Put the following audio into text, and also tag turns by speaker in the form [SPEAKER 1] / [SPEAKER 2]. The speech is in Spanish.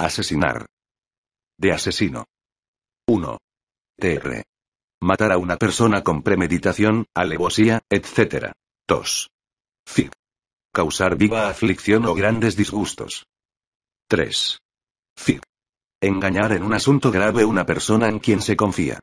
[SPEAKER 1] Asesinar. De asesino. 1. TR. Matar a una persona con premeditación, alevosía, etc. 2. Fic. Causar viva aflicción o grandes disgustos. 3. Fic. Engañar en un asunto grave una persona en quien se confía.